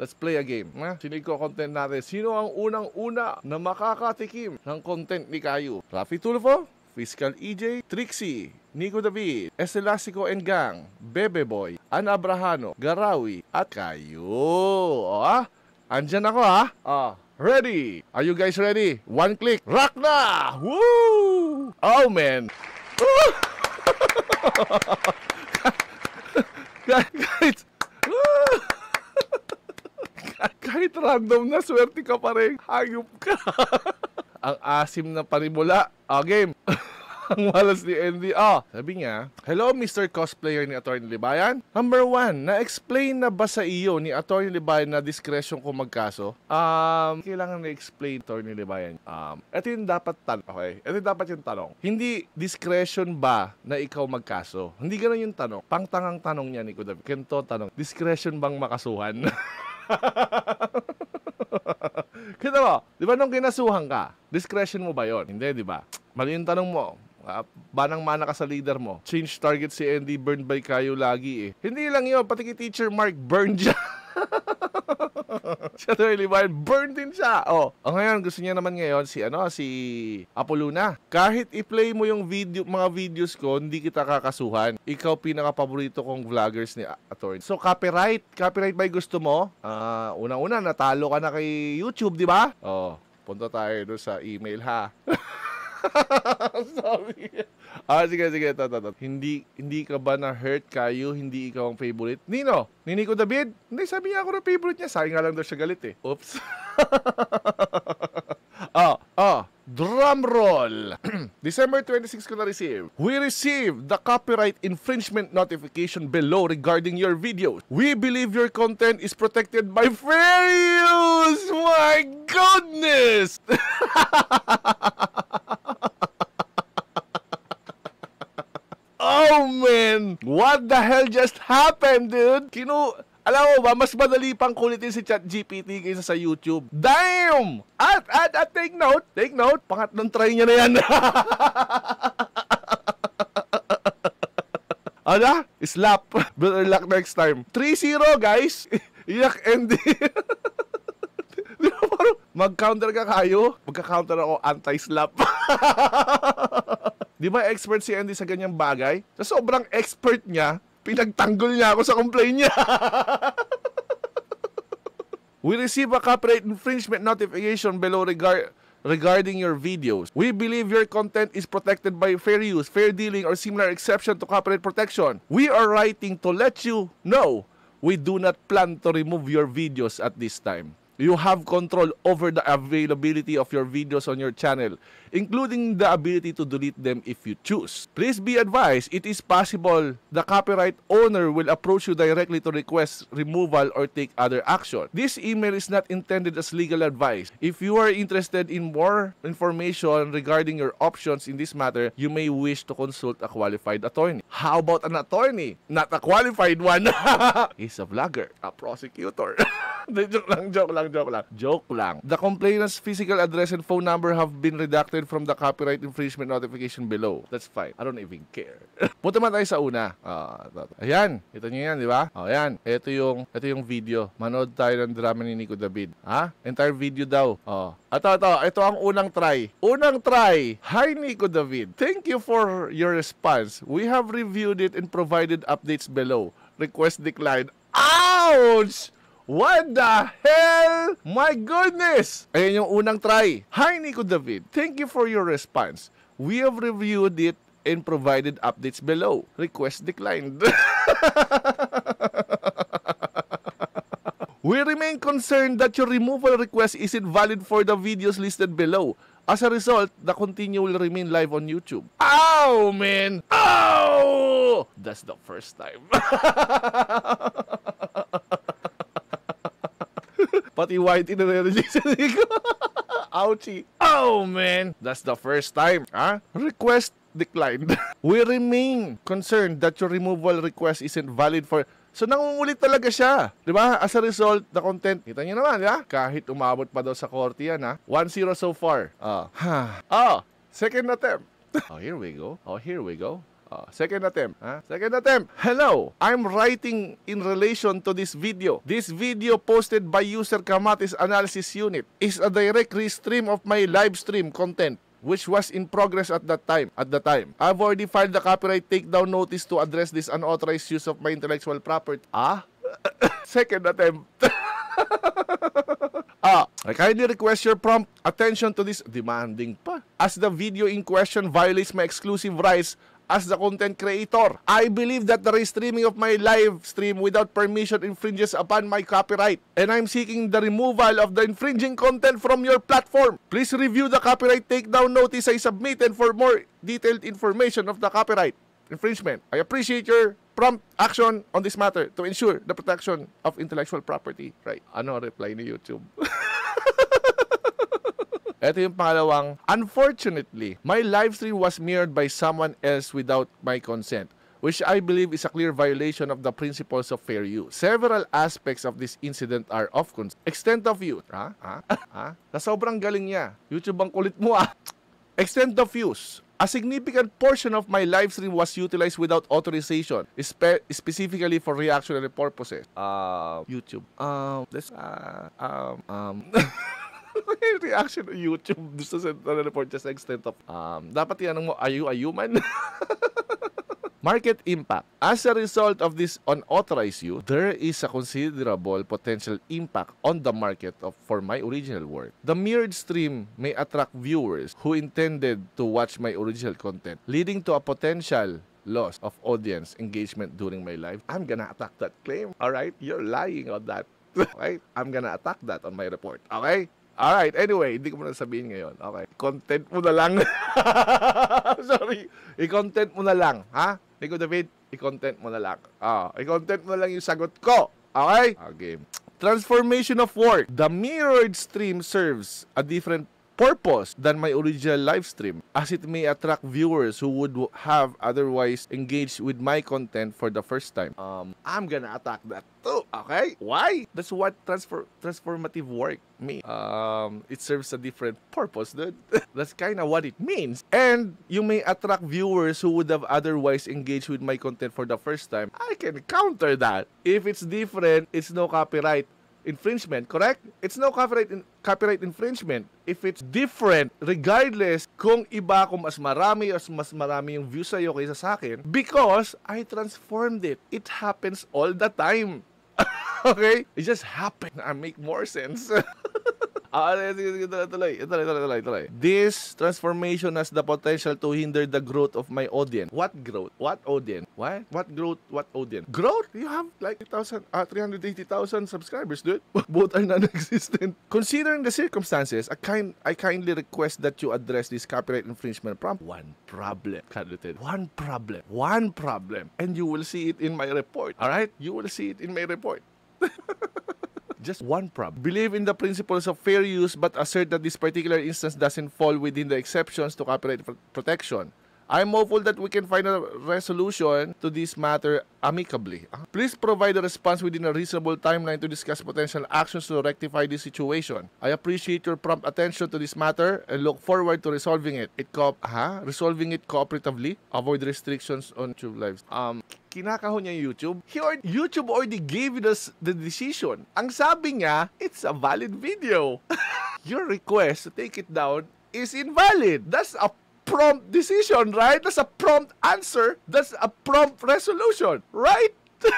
Let's play a game. Ha? Sinig ko content natin. Sino ang unang-una na makakatikim ng content ni Kayo? Rafi Tulfo? Fiscal EJ, Trixie, Nico David, Estelasico and Gang, Bebe Boy, An Abrahano, Garawi, at kayo. O ah, andyan ako ah. Ah, ready? Are you guys ready? One click, rock na! Woo! Oh man! Woo! guys, random na swerte ka pa rin. Hayop ka. Ang asim na panimula. Ah, game. ang malas ni Andy. Ah, sabi niya, Hello Mr. Cosplayer ni Atty. Libayan. Number one, na-explain na ba sa iyo ni Atty. Libayan na discretion kung magkaso? Um, kailangan na-explain Atty. Libayan. Um, ito yung dapat tanong. Okay, ito yung dapat yung tanong. Hindi discretion ba na ikaw magkaso? Hindi ganun yung tanong. Pangtangang tanong niya ni Kudav. Kento tanong, discretion bang makasuhan? Kita mo, di ba nung kinasuhan ka, discretion mo ba yon? Hindi, di ba? Mali yung tanong mo. Uh, banang mana ka sa leader mo. Change target si Andy, burn by kayo lagi eh. Hindi lang yun, pati kay Teacher Mark, burn dyan. si Attorney Byron, burn din siya. Oh, oh, ngayon, gusto niya naman ngayon si, ano, si Apoluna. Kahit i-play mo yung video, mga videos ko, hindi kita kakasuhan. Ikaw pinaka-paborito kong vloggers ni Attorney. So, copyright. Copyright by gusto mo? Uh, Unang-una, natalo ka na kay YouTube, di ba? Oh, punta tayo doon sa email, ha? Sorry. ah, sige, sige. Ito, ito, ito. Hindi, hindi ka ba na-hurt kayo? Hindi ikaw ang favorite? Nino? Nini ko David? Hindi, sabi niya ako na favorite niya. Sakin nga lang daw siya galit eh. Oops. ah, ah. Drum roll! December 26 ko na-receive. We received the copyright infringement notification below regarding your videos. We believe your content is protected by fair use! My goodness! man! What the hell just happened, dude? Kino, Alam mo ba, mas madali pang kulitin si ChatGPT kaysa sa YouTube. Damn! At, at, at, take note, take note, pangatlong try niya na yan. Ala, slap. Better luck next time. 3-0, guys. Iyak and Di ba parang mag-counter ka kayo? Magka-counter ako anti-slap. Di ba expert si Andy sa ganyang bagay? Sa sobrang expert niya, pinagtanggol niya ako sa complaint niya. We receive a copyright infringement notification below regard regarding your videos. We believe your content is protected by fair use, fair dealing, or similar exception to copyright protection. We are writing to let you know we do not plan to remove your videos at this time. You have control over the availability of your videos on your channel. including the ability to delete them if you choose. Please be advised, it is possible the copyright owner will approach you directly to request removal or take other action. This email is not intended as legal advice. If you are interested in more information regarding your options in this matter, you may wish to consult a qualified attorney. How about an attorney? Not a qualified one. He's a vlogger, a prosecutor. joke lang, joke lang, joke lang. Joke lang. The complainant's physical address and phone number have been redacted protected from the copyright infringement notification below. That's fine. I don't even care. Punta man tayo sa una. Uh, ayan. Ito nyo yan, di ba? Oh, ayan. Ito yung, ito yung video. Manood tayo ng drama ni Nico David. Ha? Entire video daw. Oh. Ito, ito. Ito ang unang try. Unang try. Hi, Nico David. Thank you for your response. We have reviewed it and provided updates below. Request declined. Ouch! What the hell? My goodness! Ayan yung unang try. Hi, Nico David. Thank you for your response. We have reviewed it and provided updates below. Request declined. We remain concerned that your removal request isn't valid for the videos listed below. As a result, the continue will remain live on YouTube. Ow, man! Ow! That's the first time. Pati whitey na nare-reject sa ko. Ouchie. Oh, man. That's the first time. Huh? Request declined. We remain concerned that your removal request isn't valid for... So, nangungulit talaga siya. Di ba? As a result, the content, kita niyo naman, di ba? Kahit umabot pa daw sa korte yan, ha? 1-0 so far. Oh. oh, second attempt. oh, here we go. Oh, here we go. Uh, second attempt. Huh? Second attempt. Hello, I'm writing in relation to this video. This video posted by user Kamatis Analysis Unit is a direct restream of my live stream content which was in progress at that time. At the time, I've already filed the copyright takedown notice to address this unauthorized use of my intellectual property. Ah? Second attempt. ah, I kindly request your prompt attention to this demanding pa. As the video in question violates my exclusive rights as the content creator. I believe that the restreaming of my live stream without permission infringes upon my copyright and I'm seeking the removal of the infringing content from your platform. Please review the copyright takedown notice I submitted for more detailed information of the copyright infringement. I appreciate your prompt action on this matter to ensure the protection of intellectual property. Right. Ano reply ni YouTube? Ito yung pangalawang, unfortunately, my live stream was mirrored by someone else without my consent which I believe is a clear violation of the principles of fair use. Several aspects of this incident are of concern. Extent of use. Ha? Ha? Ha? Na sobrang galing niya. YouTube ang kulit mo ah. Extent of use. A significant portion of my live stream was utilized without authorization, spe- specifically for reactionary purposes. Uh, YouTube. Um, this, uh, um, um. reaction ng YouTube sa na ano, report niya sa extent of, um, dapat tinanong mo, are you a human? Market impact. As a result of this unauthorized use, there is a considerable potential impact on the market of, for my original work. The mirrored stream may attract viewers who intended to watch my original content, leading to a potential loss of audience engagement during my life. I'm gonna attack that claim. All right, you're lying on that. right? I'm gonna attack that on my report. Okay? All right, anyway, hindi ko muna sabihin ngayon. Okay, content mo na lang. Sorry, i-content mo na lang, ha? Nico David, i-content mo na lang. Ah, oh, i-content mo na lang yung sagot ko. Okay? Okay. Ah, Transformation of work. The mirrored stream serves a different purpose than my original live stream as it may attract viewers who would have otherwise engaged with my content for the first time. Um, I'm gonna attack that too, okay? Why? That's what transfer transformative work means. Um, it serves a different purpose, dude. That's kind of what it means. And you may attract viewers who would have otherwise engaged with my content for the first time. I can counter that. If it's different, it's no copyright. infringement, correct? It's no copyright in, copyright infringement if it's different regardless kung iba kung mas marami or mas marami yung views sa iyo kaysa sa akin because I transformed it. It happens all the time. okay? It just happened. I make more sense. This transformation has the potential to hinder the growth of my audience. What growth? What audience? What? What growth? What audience? Growth? You have like 1,000, uh, ah, 380,000 subscribers, dude. Both are non-existent. Considering the circumstances, I kind, I kindly request that you address this copyright infringement problem. One problem, One problem. One problem. And you will see it in my report. All right? You will see it in my report. just one problem. Believe in the principles of fair use but assert that this particular instance doesn't fall within the exceptions to copyright pr protection. I'm hopeful that we can find a resolution to this matter amicably. Please provide a response within a reasonable timeline to discuss potential actions to rectify this situation. I appreciate your prompt attention to this matter and look forward to resolving it. It co- -huh? resolving it cooperatively, avoid restrictions on tube lives. Um kinakahon niya yung YouTube, he or YouTube already gave us the decision. Ang sabi niya, it's a valid video. your request to take it down is invalid. That's a prompt decision, right? That's a prompt answer. That's a prompt resolution, right?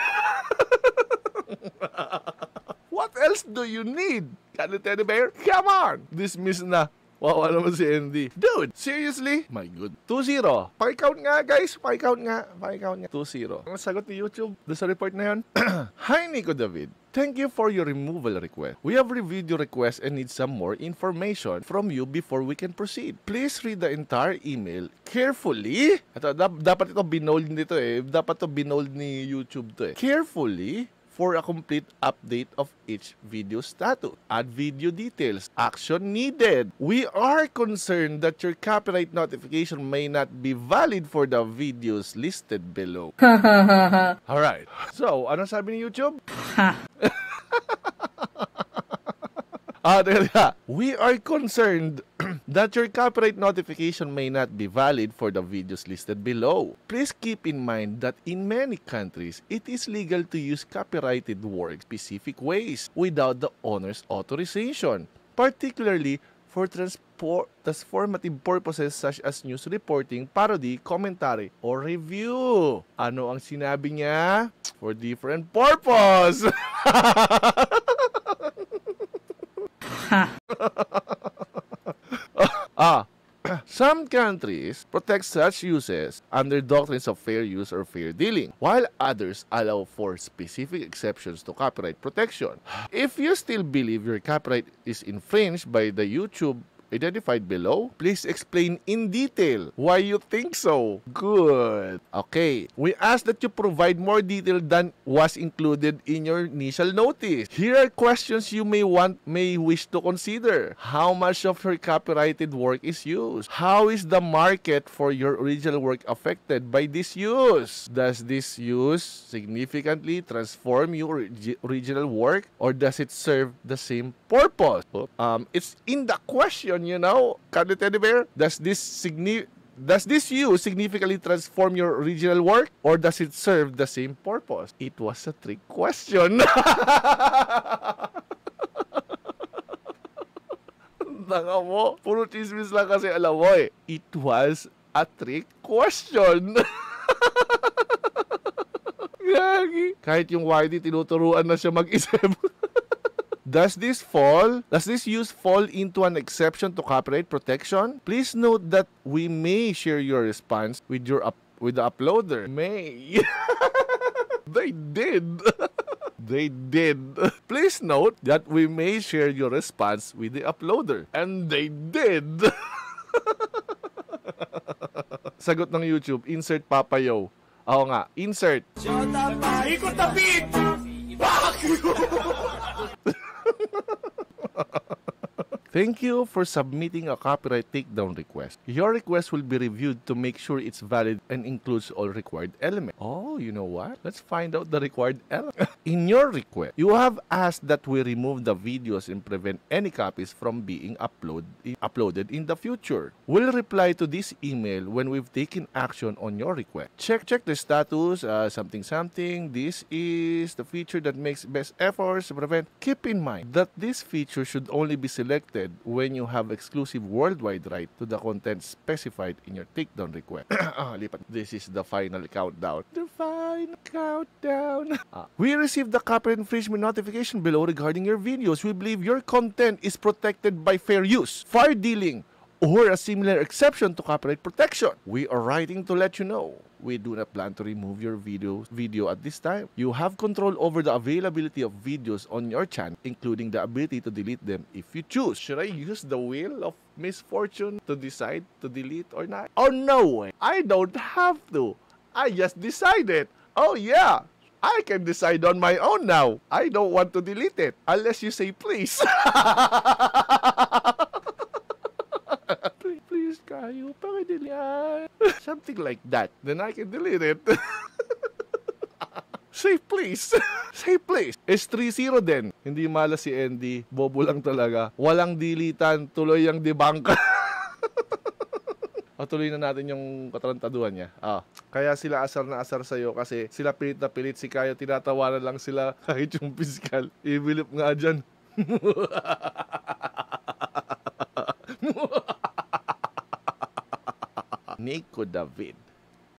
what else do you need? Can you tell Come on! Dismiss na Wow, ano naman si Andy. Dude, seriously? My good. 2-0. Pa-count nga, guys. Pa-count nga. Pa-count nga. 2-0. Ang sagot ni YouTube do sa report na yun. Hi, Nico David. Thank you for your removal request. We have reviewed your request and need some more information from you before we can proceed. Please read the entire email carefully. Ito, uh, dapat ito binold nito eh. Dapat to binold ni YouTube to eh. Carefully for a complete update of each video status. Add video details. Action needed. We are concerned that your copyright notification may not be valid for the videos listed below. Alright. So, ano sabi ni YouTube? Ah, we are concerned that your copyright notification may not be valid for the videos listed below. Please keep in mind that in many countries, it is legal to use copyrighted work specific ways without the owner's authorization, particularly for transpor transformative purposes such as news reporting, parody, commentary, or review. Ano ang sinabi niya? For different purpose! ha! Some countries protect such uses under doctrines of fair use or fair dealing, while others allow for specific exceptions to copyright protection. If you still believe your copyright is infringed by the YouTube identified below. Please explain in detail why you think so. Good. Okay. We ask that you provide more detail than was included in your initial notice. Here are questions you may want may wish to consider. How much of your copyrighted work is used? How is the market for your original work affected by this use? Does this use significantly transform your original work or does it serve the same purpose? Um, it's in the question question you now, Carly Teddy Bear. Does this signi Does this view significantly transform your original work or does it serve the same purpose? It was a trick question. Tanga mo. Puro chismis lang kasi alam mo eh. It was a trick question. Gagi. Kahit yung Whitey, tinuturuan na siya mag-isip. Does this fall? Does this use fall into an exception to copyright protection? Please note that we may share your response with your up with the uploader. May. they did. they did. Please note that we may share your response with the uploader. And they did. Sagot ng YouTube, insert papayo. Oo nga, insert. Ikot na beat! Fuck you! Thank you for submitting a copyright takedown request. Your request will be reviewed to make sure it's valid and includes all required elements. Oh, you know what? Let's find out the required elements. In your request, you have asked that we remove the videos and prevent any copies from being upload, uploaded in the future. We'll reply to this email when we've taken action on your request. Check check the status, uh, something something. This is the feature that makes best efforts to prevent. Keep in mind that this feature should only be selected granted when you have exclusive worldwide right to the content specified in your takedown request. Ah, this is the final countdown. The final countdown. ah. We received the copyright infringement notification below regarding your videos. We believe your content is protected by fair use, fair dealing, or a similar exception to copyright protection. We are writing to let you know we do not plan to remove your video, video at this time. You have control over the availability of videos on your channel, including the ability to delete them if you choose. Should I use the wheel of misfortune to decide to delete or not? Oh, no way. I don't have to. I just decided. Oh, yeah. I can decide on my own now. I don't want to delete it. Unless you say please. artist kayo, pakidilian. Something like that. Then I can delete it. Safe place. Safe place. S30 then. Hindi mala si Andy. Bobo lang talaga. Walang dilitan. Tuloy ang debunk. o tuloy na natin yung katarantaduhan niya. Ah. Kaya sila asar na asar sa'yo kasi sila pilit na pilit si Kayo. Tinatawanan lang sila kahit yung piskal. Ibilip nga dyan ni David.